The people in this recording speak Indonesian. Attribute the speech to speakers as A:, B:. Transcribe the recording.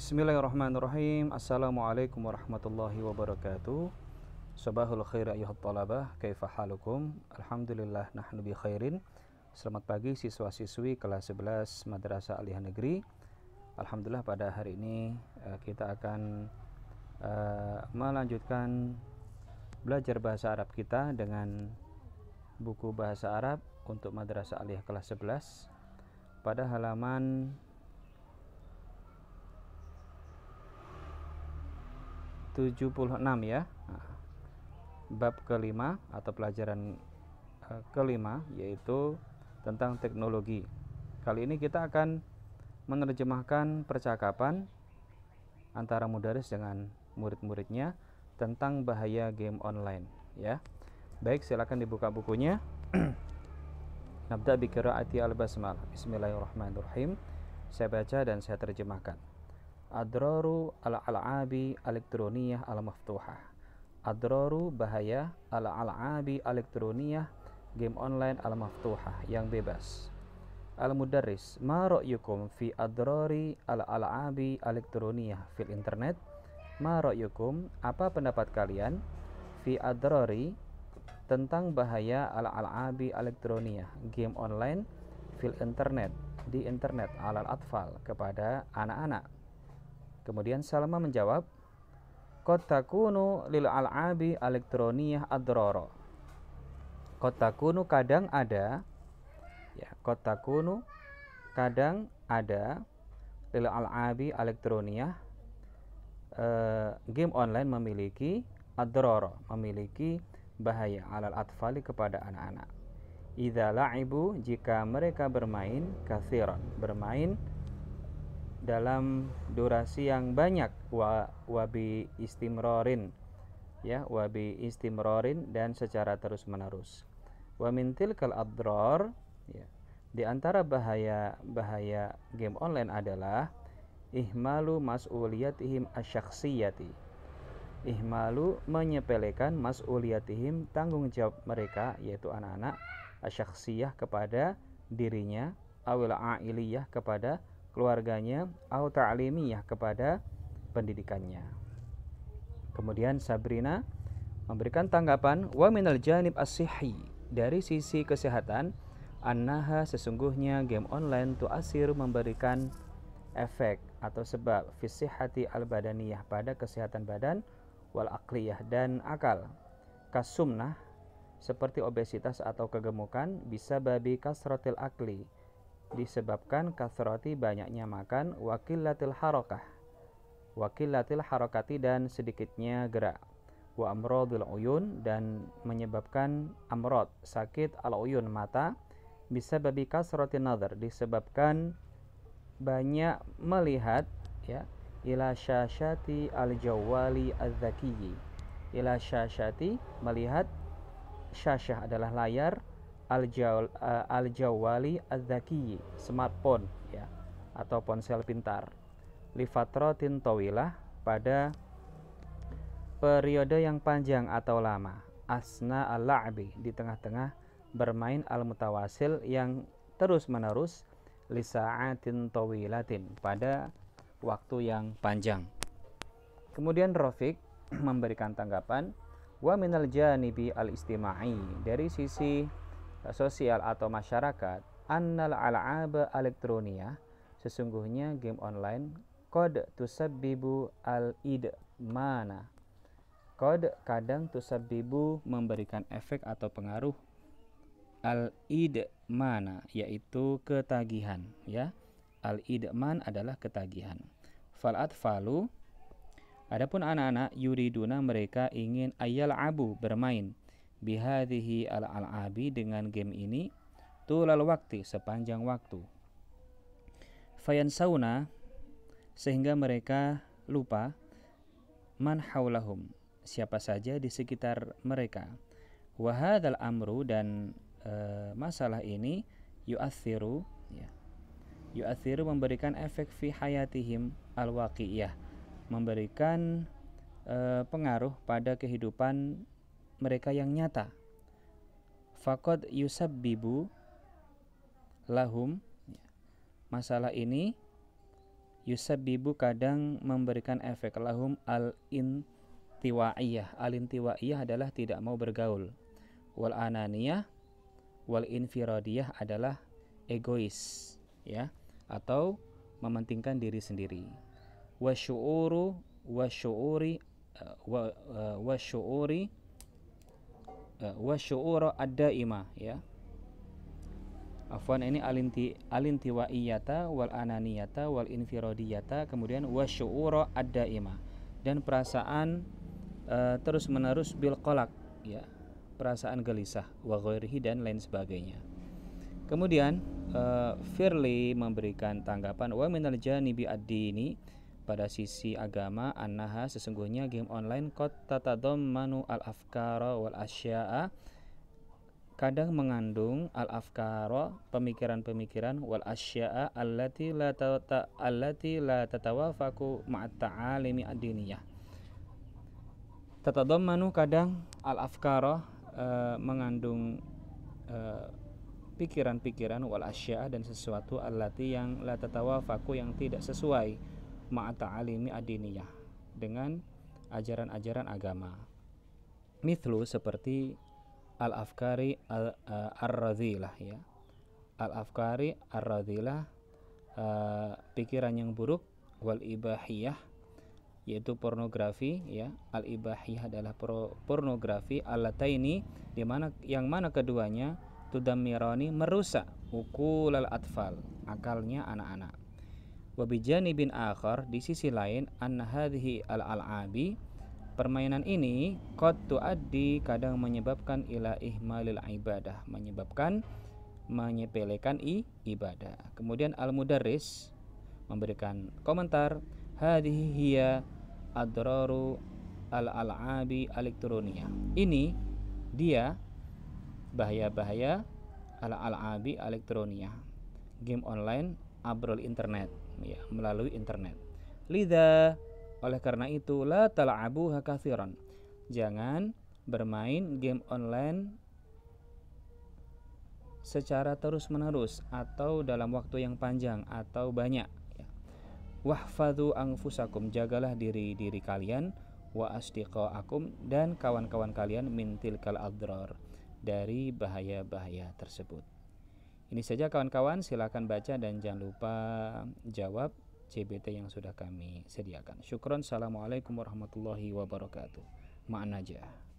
A: Bismillahirrahmanirrahim. Assalamualaikum warahmatullahi wabarakatuh. Sabahul khair ayuhat talabah, kaifa halukum? Alhamdulillah nahnu bi khairin. Selamat pagi siswa-siswi kelas 11 Madrasah Aliyah Negeri. Alhamdulillah pada hari ini eh, kita akan eh, melanjutkan belajar bahasa Arab kita dengan buku bahasa Arab untuk Madrasah Aliyah kelas 11 pada halaman 76 ya nah, bab kelima atau pelajaran eh, kelima yaitu tentang teknologi kali ini kita akan menerjemahkan percakapan antara mudaris dengan murid-muridnya tentang bahaya game online ya baik silakan dibuka bukunya Nabda bi qiraati al-basmalah. Bismillahirrahmanirrahim. Saya baca dan saya terjemahkan. Adroru al-al'abi elektronia al maftuha Adroru bahaya al-al'abi elektronia game online al maftuha yang bebas. al mudaris ma ra'yukum fi adrari al-al'abi elektronia fil internet? Ma ra'yukum, apa pendapat kalian fi adrari tentang bahaya al-al'abi elektronia game online fil internet di internet alal atfal kepada anak-anak? Kemudian Salma menjawab, Kota Kuno lil al-abi elektroniyah adroro. Kota Kuno kadang ada ya, Kota Kuno kadang ada lil al'abi elektroniyah eh, game online memiliki adroro, memiliki bahaya alal atfali kepada anak-anak. Idza ibu jika mereka bermain kasiron, bermain dalam durasi yang banyak wa wabi istimrorin ya wabi istimrorin dan secara terus menerus wa min tilkal adror ya di antara bahaya bahaya game online adalah ihmalu mas'uliyatihim asyakhsiyati ihmalu menyepelekan mas'uliyatihim tanggung jawab mereka yaitu anak-anak asyaksiyah kepada dirinya awil ailiyah kepada keluarganya atau ta'limiyah kepada pendidikannya. Kemudian Sabrina memberikan tanggapan wa minal janib as dari sisi kesehatan annaha sesungguhnya game online asir memberikan efek atau sebab fisihati al-badaniyah pada kesehatan badan wal akliyah dan akal kasumnah seperti obesitas atau kegemukan bisa babi kasrotil akli disebabkan kasroti banyaknya makan wakilatil harokah wakilatil harokati dan sedikitnya gerak wa amrodil uyun dan menyebabkan amrod sakit al uyun mata bisa babi kasroti nazar disebabkan banyak melihat ya ila syasyati al jawali al zakiyi ila syasyati melihat syasyah adalah layar Eh, al-jawali al-zaki smartphone ya atau ponsel pintar lifatrotin towilah pada periode yang panjang atau lama asna al-la'bi di tengah-tengah bermain al-mutawasil yang terus-menerus lisa'atin towilatin pada waktu yang panjang kemudian Rofik memberikan tanggapan wa minal janibi al-istima'i dari sisi sosial atau masyarakat, annal al'aba elektronia, sesungguhnya game online kod tusabbibu al id mana kod kadang tusabbibu memberikan efek atau pengaruh al id mana yaitu ketagihan ya al idman adalah ketagihan fal atfalu adapun anak-anak yuriduna mereka ingin ayal abu bermain bihadihi al-al'abi dengan game ini tulal waktu sepanjang waktu sauna sehingga mereka lupa man haulahum siapa saja di sekitar mereka al amru dan e, masalah ini yu'athiru ya yu'athiru memberikan efek fi hayatihim al-waqiyah memberikan e, pengaruh pada kehidupan mereka yang nyata. Fakod Yusab Bibu lahum masalah ini Yusab Bibu kadang memberikan efek lahum al intiwaiyah. Al intiwaiyah adalah tidak mau bergaul. Wal ananiyah wal infiradiyah adalah egois ya atau mementingkan diri sendiri. Wasyuuru wasyuuri eh, eh, wasyuuri Eh, wa syu'ura ad-daima ya afwan ini alinti alintiwaiyata wal ananiyata wal infirodiyata kemudian syu'ura ad-daima dan perasaan uh, eh, terus menerus bil kolak ya perasaan gelisah wa ghairihi dan lain sebagainya kemudian uh, Firly memberikan tanggapan wa minal janibi ad-dini pada sisi agama annaha sesungguhnya game online dom manu al-afkara wal asya'a kadang mengandung al-afkara pemikiran-pemikiran wal asya'a allati la tata allati la tatawafaku ma'at ta'alimi ad-diniyah manu kadang al-afkara uh, mengandung e, pikiran-pikiran wal asya'a dan sesuatu allati yang la tatawafaku yang tidak sesuai ma'ata'alimi adiniyah dengan ajaran-ajaran agama mithlu seperti al-afkari eh, ar-radhilah ya al-afkari ar-radhilah uh, pikiran yang buruk wal ibahiyah yaitu pornografi ya al ibahiyah adalah pro, pornografi alataini di mana yang mana keduanya tudamironi merusak ukulal atfal akalnya anak-anak Wabijani bin akhar di sisi lain an hadhi al alabi permainan ini qad tuaddi kadang menyebabkan ila ihmalil ibadah menyebabkan menyepelekan i ibadah kemudian al mudarris memberikan komentar hadhi hiya adraru al alabi elektronia ini dia bahaya-bahaya al alabi elektronia game online abrol internet ya melalui internet lida oleh karena itu la tal'abu hakathiran jangan bermain game online secara terus-menerus atau dalam waktu yang panjang atau banyak ya. ang angfusakum jagalah diri-diri kalian wa akum dan kawan-kawan kalian mintil kal dari bahaya-bahaya tersebut ini saja kawan-kawan, silakan baca dan jangan lupa jawab CBT yang sudah kami sediakan. Syukron, Assalamualaikum warahmatullahi wabarakatuh. Ma'an najah.